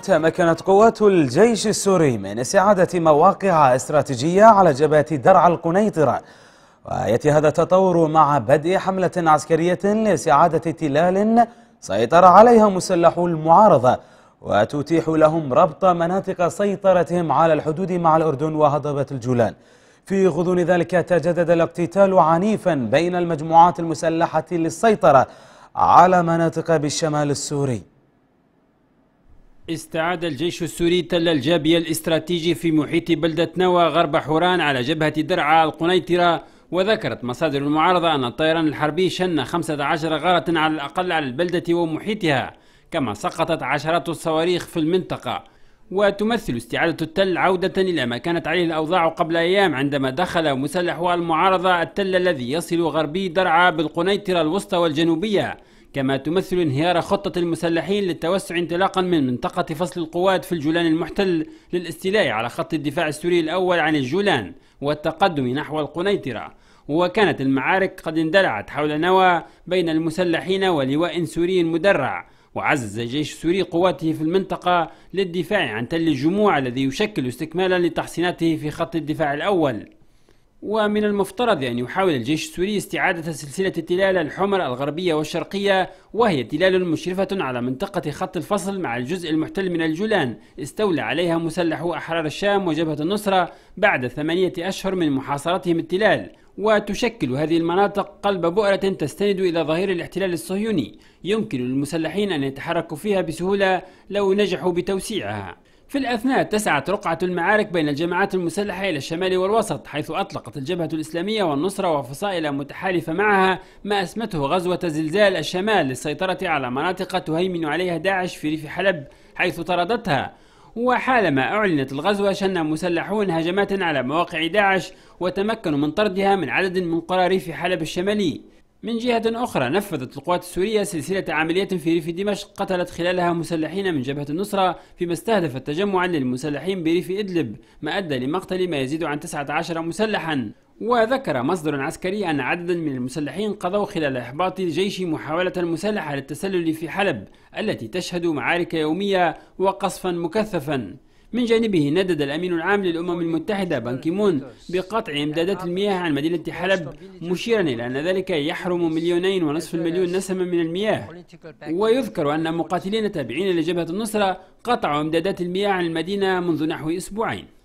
تمكنت قوات الجيش السوري من استعادة مواقع استراتيجية على جبهة درع القنيطرة ويأتي هذا التطور مع بدء حملة عسكرية لاستعادة تلال سيطر عليها مسلحو المعارضة وتتيح لهم ربط مناطق سيطرتهم على الحدود مع الأردن وهضبة الجولان في غضون ذلك تجدد الاقتتال عنيفا بين المجموعات المسلحة للسيطرة على مناطق بالشمال السوري استعاد الجيش السوري تل الجابية الاستراتيجي في محيط بلدة نوى غرب حوران على جبهة درعا القنيطرة وذكرت مصادر المعارضة أن الطيران الحربي شن 15 غارة على الأقل على البلدة ومحيطها كما سقطت عشرات الصواريخ في المنطقة وتمثل استعادة التل عودة إلى ما كانت عليه الأوضاع قبل أيام عندما دخل مسلحو المعارضة التل الذي يصل غربي درعا بالقنيطرة الوسطى والجنوبية كما تمثل انهيار خطة المسلحين للتوسع انطلاقا من منطقة فصل القوات في الجولان المحتل للاستيلاء على خط الدفاع السوري الأول عن الجولان والتقدم نحو القنيطرة وكانت المعارك قد اندلعت حول نوى بين المسلحين ولواء سوري مدرع وعزز الجيش السوري قواته في المنطقة للدفاع عن تل الجموع الذي يشكل استكمالا لتحصيناته في خط الدفاع الأول ومن المفترض أن يحاول الجيش السوري استعادة سلسلة التلال الحمر الغربية والشرقية وهي تلال مشرفة على منطقة خط الفصل مع الجزء المحتل من الجولان استولى عليها مسلحو أحرار الشام وجبهة النصرة بعد ثمانية أشهر من محاصرتهم التلال وتشكل هذه المناطق قلب بؤرة تستند إلى ظهير الاحتلال الصهيوني يمكن للمسلحين أن يتحركوا فيها بسهولة لو نجحوا بتوسيعها في الأثناء اتسعت رقعة المعارك بين الجماعات المسلحة إلى الشمال والوسط حيث أطلقت الجبهة الإسلامية والنصرة وفصائل متحالفة معها ما أسمته غزوة زلزال الشمال للسيطرة على مناطق تهيمن عليها داعش في ريف حلب حيث طردتها وحالما أعلنت الغزوة شن مسلحون هجمات على مواقع داعش وتمكنوا من طردها من عدد من قرى ريف حلب الشمالي من جهة أخرى نفذت القوات السورية سلسلة عمليات في ريف دمشق قتلت خلالها مسلحين من جبهة النصرة فيما استهدفت تجمعا للمسلحين بريف إدلب ما أدى لمقتل ما يزيد عن 19 مسلحا وذكر مصدر عسكري أن عددا من المسلحين قضوا خلال إحباط الجيش محاولة مسلحة للتسلل في حلب التي تشهد معارك يومية وقصفا مكثفا من جانبه ندد الأمين العام للأمم المتحدة بانكيمون بقطع إمدادات المياه عن مدينة حلب مشيرا إلى أن ذلك يحرم مليونين ونصف المليون نسمة من المياه ويذكر أن مقاتلين تابعين لجبهة النصرة قطعوا إمدادات المياه عن المدينة منذ نحو أسبوعين